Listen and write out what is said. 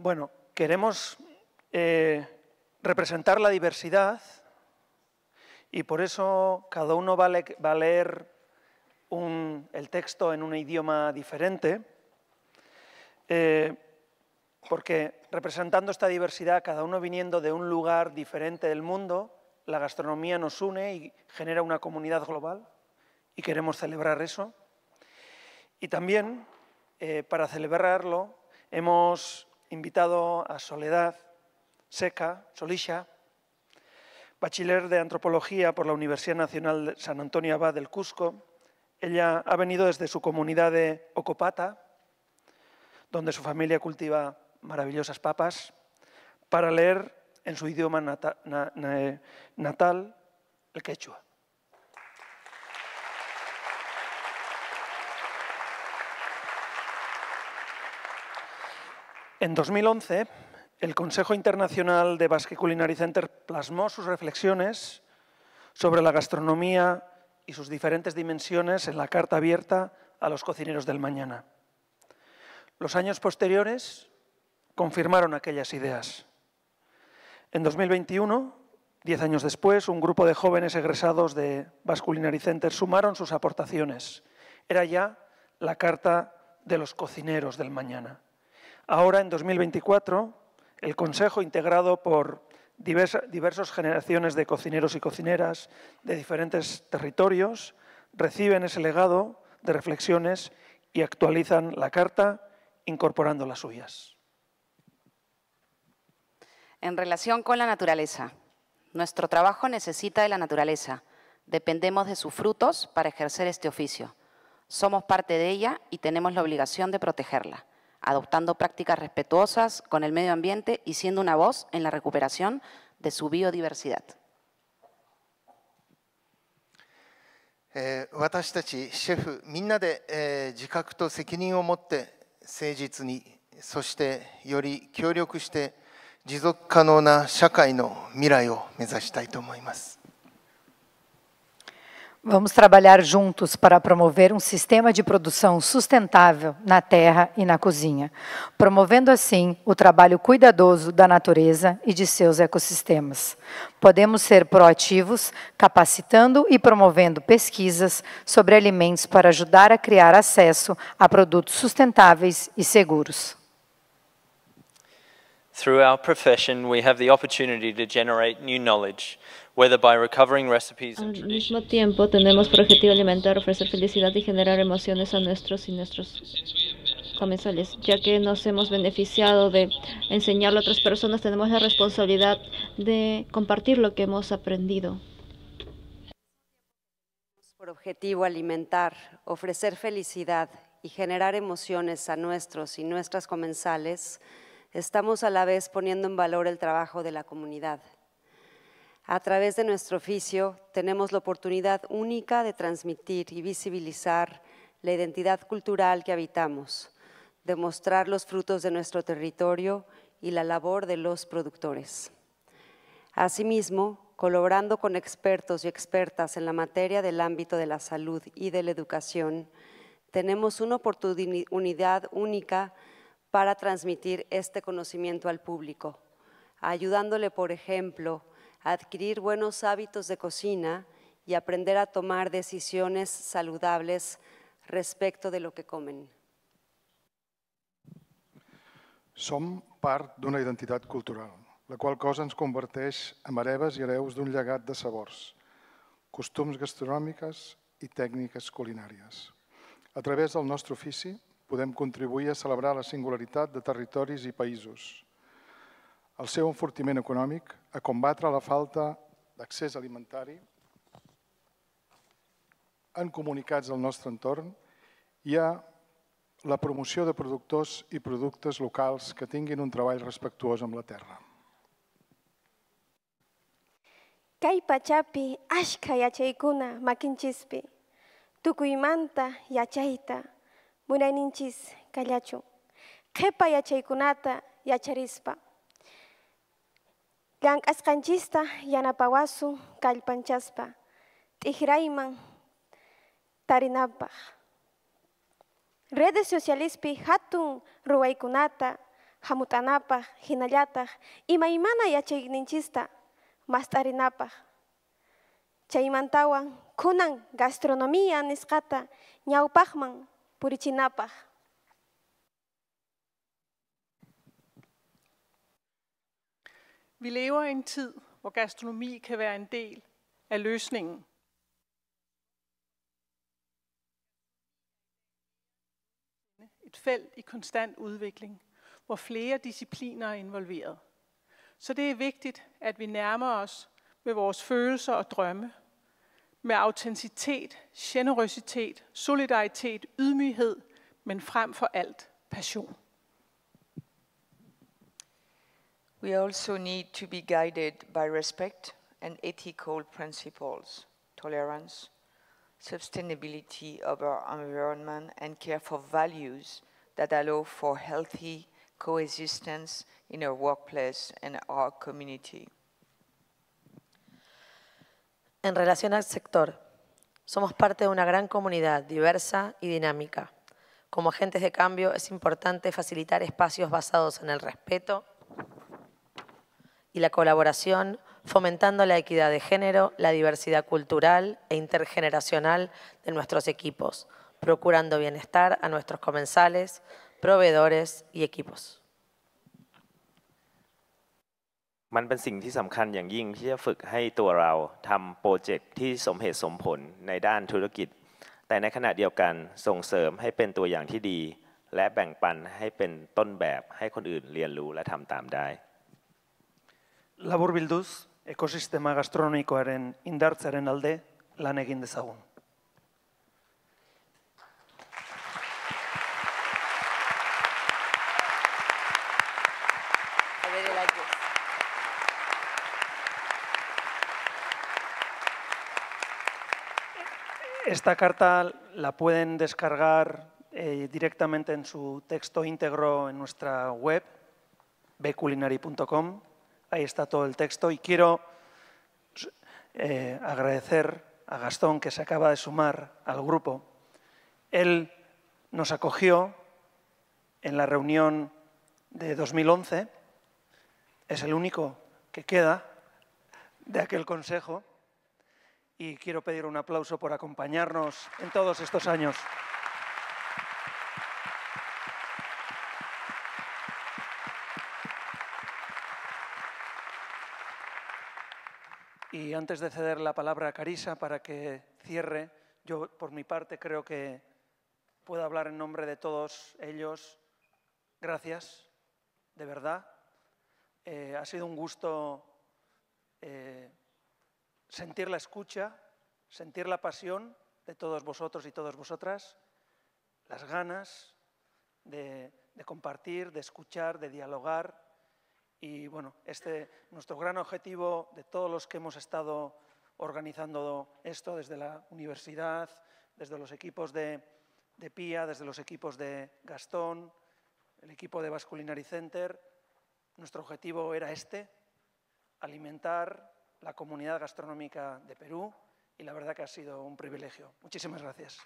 Bueno, queremos eh, representar la diversidad y por eso cada uno va a, leer el texto en un idioma diferente, eh, porque representando esta diversidad, cada uno viniendo de un lugar diferente del mundo, la gastronomía nos une y genera una comunidad global y queremos celebrar eso. Y también, eh, para celebrarlo, hemos invitado a Soledad Seca, Solisha, bachiller de antropología por la Universidad Nacional de San Antonio Abad del Cusco. Ella ha venido desde su comunidad de Ocopata, donde su familia cultiva maravillosas papas, para leer en su idioma natal, natal el quechua. En 2011, el Consejo Internacional de Basque Culinary Center plasmó sus reflexiones sobre la gastronomía y sus diferentes dimensiones en la carta abierta a los cocineros del mañana. Los años posteriores confirmaron aquellas ideas. En 2021, diez años después, un grupo de jóvenes egresados de Basque Culinary Center sumaron sus aportaciones. Era ya la carta de los cocineros del mañana. Ahora, en 2024, el Consejo, integrado por diversas generaciones de cocineros y cocineras de diferentes territorios, reciben ese legado de reflexiones y actualizan la carta incorporando las suyas. En relación con la naturaleza, nuestro trabajo necesita de la naturaleza. Dependemos de sus frutos para ejercer este oficio. Somos parte de ella y tenemos la obligación de protegerla. adoptando prácticas respetuosas con el medio ambiente y siendo una voz en la recuperación de su biodiversidad. えー、私たちシェフみんなで、えー、自覚と責任を持って誠実にそしてより協力して持続可能な社会の未来を目指したいと思います。Vamos trabalhar juntos para promover um sistema de produção sustentável na terra e na cozinha, promovendo assim o trabalho cuidadoso da natureza e de seus ecossistemas. Podemos ser proativos, capacitando e promovendo pesquisas sobre alimentos para ajudar a criar acesso a produtos sustentáveis e seguros. Through our profession, we have the opportunity to generate new knowledge. Al mismo tiempo, tenemos por objetivo alimentar, ofrecer felicidad y generar emociones a nuestros y nuestros comensales. Ya que nos hemos beneficiado de enseñarlo a otras personas, tenemos la responsabilidad de compartir lo que hemos aprendido. Por objetivo alimentar, ofrecer felicidad y generar emociones a nuestros y nuestras comensales, estamos a la vez poniendo en valor el trabajo de la comunidad. A través de nuestro oficio tenemos la oportunidad única de transmitir y visibilizar la identidad cultural que habitamos, de mostrar los frutos de nuestro territorio y la labor de los productores. Asimismo, colaborando con expertos y expertas en la materia del ámbito de la salud y de la educación, tenemos una oportunidad única para transmitir este conocimiento al público, ayudándole, por ejemplo, adquirir buenos hábitos de cocina y aprender a tomar decisiones saludables respecto de lo que comen. Som part d'una identitat cultural, la qual cosa ens converteix en hereves i hereus d'un llegat de sabors, costums gastronòmiques i tècniques culinàries. A través del nostre ofici podem contribuir a celebrar la singularitat de territoris i països, el seu enfortiment econòmic, a combatre la falta d'accés alimentari en comunicats del nostre entorn i a la promoció de productors i productes locals que tinguin un treball respectuós amb la terra. Kai pachapi ashka yachaykuna makinchispi, yachaita, yachayta, munayninchis kallachu, kepa yachaykunata yacharispa. Kan askanchista yanapawasu kalpanchaspa tigrayman tarinapaj. Redes socialispi hatun ruwaykunata hamutanapaj hinallataj imaymana mas mastarinapaj. Chaymantawan kunan gastronomia nisqata ñawpajman purichinapaj. Vi lever i en tid, hvor gastronomi kan være en del af løsningen. Et felt i konstant udvikling, hvor flere discipliner er involveret. Så det er vigtigt, at vi nærmer os med vores følelser og drømme, med autenticitet, generøsitet, solidaritet, ydmyghed, men frem for alt passion. we also need to be guided by respect and ethical principles, tolerance, sustainability of our environment, and care for values that allow for healthy coexistence in our workplace and our community. En relación al sector, somos parte de una gran comunidad diversa y dinámica. Como agentes de cambio, es importante facilitar espacios basados en el respeto, y la colaboración, fomentando la equidad de género, la diversidad cultural e intergeneracional de nuestros equipos, procurando bienestar a nuestros comensales, proveedores y equipos. มันเป็นสิ่งที่สำคัญอย่างยิ่งที่จะฝึกให้ตัวเราทำโปรเจกต์ที่สมเหตุสมผลในด้านธุรกิจ แต่ในขณะเดียวกันส่งเสริมให้เป็นตัวอย่างที่ดี และแบ่งปันให้เป็นต้นแบบให้คนอื่นเรียนรู้และทำตามได้ Labur bilduz, ekosistema gastronomikoaren indartzaren alde lan egin dezagun. Esta carta la pueden descargar eh, directamente en su texto íntegro en nuestra web, beculinari.com. Ahí está todo el texto y quiero eh, agradecer a Gastón que se acaba de sumar al grupo. Él nos acogió en la reunión de 2011, es el único que queda de aquel consejo y quiero pedir un aplauso por acompañarnos en todos estos años. Y antes de ceder la palabra a Carisa para que cierre, yo por mi parte creo que puedo hablar en nombre de todos ellos. Gracias, de verdad. Eh, ha sido un gusto eh, sentir la escucha, sentir la pasión de todos vosotros y todas vosotras, las ganas de compartir, de escuchar, de dialogar y bueno, este, nuestro gran objetivo de todos los que hemos estado organizando esto, desde la universidad, desde los equipos de, de PIA, desde los equipos de Gastón, el equipo de Vasculinary Center, nuestro objetivo era este, alimentar la comunidad gastronómica de Perú y la verdad que ha sido un privilegio. Muchísimas gracias.